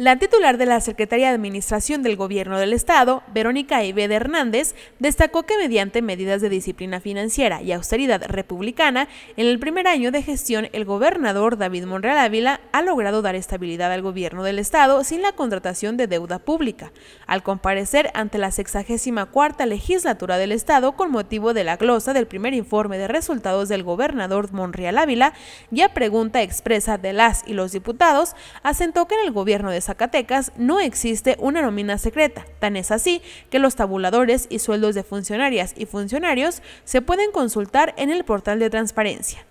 La titular de la Secretaría de Administración del Gobierno del Estado, Verónica e. de Hernández, destacó que mediante medidas de disciplina financiera y austeridad republicana, en el primer año de gestión el gobernador David Monreal Ávila ha logrado dar estabilidad al gobierno del Estado sin la contratación de deuda pública, al comparecer ante la 64 legislatura del Estado con motivo de la glosa del primer informe de resultados del gobernador Monreal Ávila y pregunta expresa de las y los diputados, asentó que en el gobierno de Zacatecas no existe una nómina secreta, tan es así que los tabuladores y sueldos de funcionarias y funcionarios se pueden consultar en el portal de transparencia.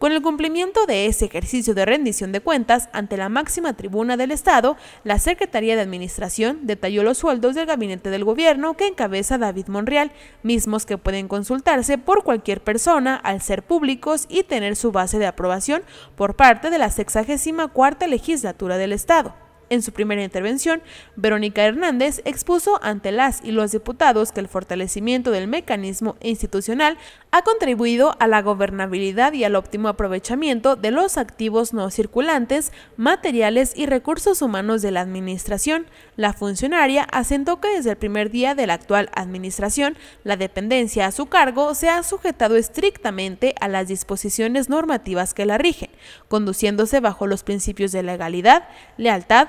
Con el cumplimiento de ese ejercicio de rendición de cuentas ante la máxima tribuna del Estado, la Secretaría de Administración detalló los sueldos del gabinete del gobierno que encabeza David Monreal, mismos que pueden consultarse por cualquier persona al ser públicos y tener su base de aprobación por parte de la 64 legislatura del Estado. En su primera intervención, Verónica Hernández expuso ante las y los diputados que el fortalecimiento del mecanismo institucional ha contribuido a la gobernabilidad y al óptimo aprovechamiento de los activos no circulantes, materiales y recursos humanos de la Administración. La funcionaria asentó que desde el primer día de la actual Administración, la dependencia a su cargo se ha sujetado estrictamente a las disposiciones normativas que la rigen, conduciéndose bajo los principios de legalidad, lealtad,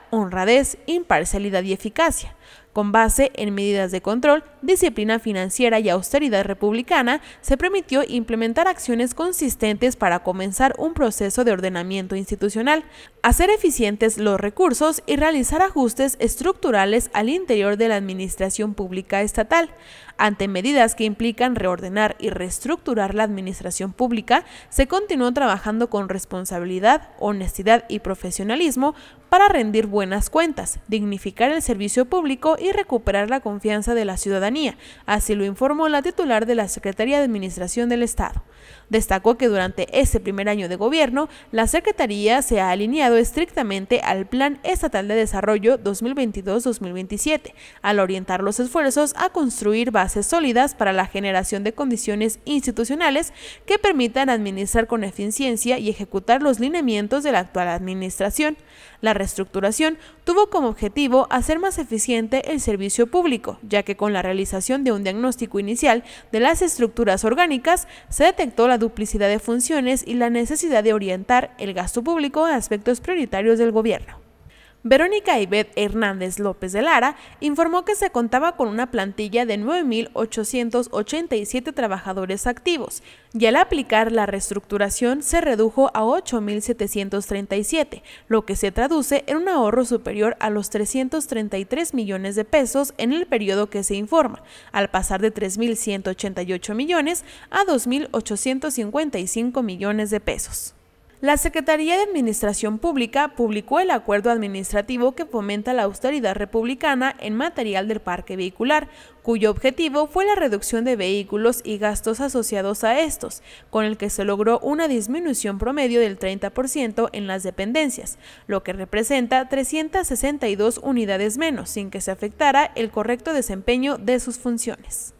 honradez, imparcialidad y eficacia, con base en medidas de control, disciplina financiera y austeridad republicana, se permitió implementar acciones consistentes para comenzar un proceso de ordenamiento institucional, hacer eficientes los recursos y realizar ajustes estructurales al interior de la administración pública estatal. Ante medidas que implican reordenar y reestructurar la administración pública, se continuó trabajando con responsabilidad, honestidad y profesionalismo para rendir buenas cuentas, dignificar el servicio público y recuperar la confianza de la ciudadanía, así lo informó la titular de la Secretaría de Administración del Estado. Destacó que durante ese primer año de gobierno, la Secretaría se ha alineado estrictamente al Plan Estatal de Desarrollo 2022-2027, al orientar los esfuerzos a construir bases sólidas para la generación de condiciones institucionales que permitan administrar con eficiencia y ejecutar los lineamientos de la actual administración. La reestructuración tuvo como objetivo hacer más eficiente el servicio público, ya que con la realización de un diagnóstico inicial de las estructuras orgánicas se detectó la duplicidad de funciones y la necesidad de orientar el gasto público a aspectos prioritarios del gobierno. Verónica Ibet Hernández López de Lara informó que se contaba con una plantilla de 9.887 trabajadores activos y al aplicar la reestructuración se redujo a 8.737, lo que se traduce en un ahorro superior a los 333 millones de pesos en el periodo que se informa, al pasar de 3.188 millones a 2.855 millones de pesos. La Secretaría de Administración Pública publicó el acuerdo administrativo que fomenta la austeridad republicana en material del parque vehicular, cuyo objetivo fue la reducción de vehículos y gastos asociados a estos, con el que se logró una disminución promedio del 30% en las dependencias, lo que representa 362 unidades menos, sin que se afectara el correcto desempeño de sus funciones.